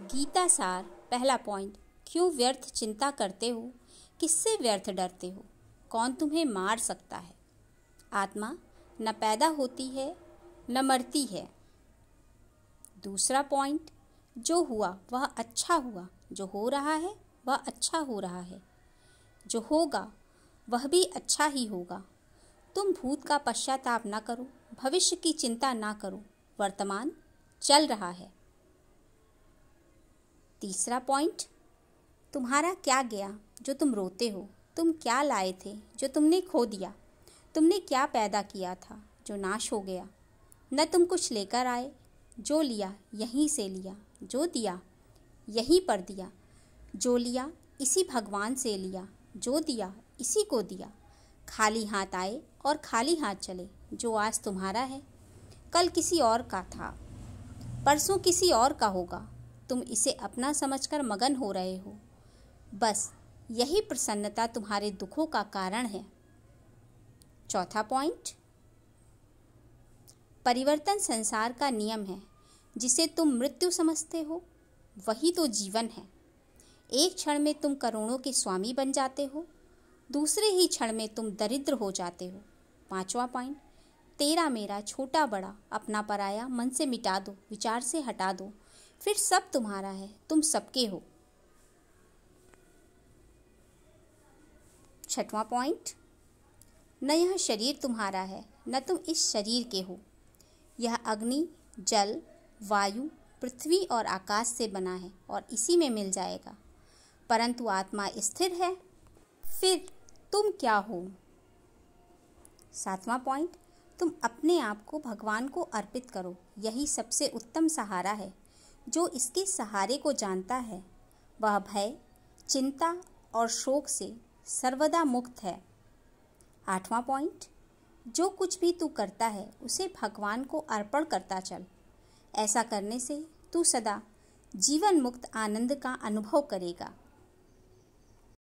गीता सार पहला पॉइंट क्यों व्यर्थ चिंता करते हो किससे व्यर्थ डरते हो कौन तुम्हें मार सकता है आत्मा न पैदा होती है न मरती है दूसरा पॉइंट जो हुआ वह अच्छा हुआ जो हो रहा है वह अच्छा हो रहा है जो होगा वह भी अच्छा ही होगा तुम भूत का पश्चाताप ना करो भविष्य की चिंता ना करो वर्तमान चल रहा है तीसरा पॉइंट तुम्हारा क्या गया जो तुम रोते हो तुम क्या लाए थे जो तुमने खो दिया तुमने क्या पैदा किया था जो नाश हो गया न तुम कुछ लेकर आए जो लिया यहीं से लिया जो दिया यहीं पर दिया जो लिया इसी भगवान से लिया जो दिया इसी को दिया खाली हाथ आए और खाली हाथ चले जो आज तुम्हारा है कल किसी और का था परसों किसी और का होगा तुम इसे अपना समझकर मगन हो रहे हो बस यही प्रसन्नता तुम्हारे दुखों का कारण है चौथा पॉइंट परिवर्तन संसार का नियम है जिसे तुम मृत्यु समझते हो वही तो जीवन है एक क्षण में तुम करोड़ों के स्वामी बन जाते हो दूसरे ही क्षण में तुम दरिद्र हो जाते हो पांचवा पॉइंट तेरा मेरा छोटा बड़ा अपना पराया मन से मिटा दो विचार से हटा दो फिर सब तुम्हारा है तुम सबके हो छठवां पॉइंट न यह शरीर तुम्हारा है न तुम इस शरीर के हो यह अग्नि जल वायु पृथ्वी और आकाश से बना है और इसी में मिल जाएगा परंतु आत्मा स्थिर है फिर तुम क्या हो सातवां पॉइंट तुम अपने आप को भगवान को अर्पित करो यही सबसे उत्तम सहारा है जो इसके सहारे को जानता है वह भय चिंता और शोक से सर्वदा मुक्त है आठवां पॉइंट जो कुछ भी तू करता है उसे भगवान को अर्पण करता चल ऐसा करने से तू सदा जीवन मुक्त आनंद का अनुभव करेगा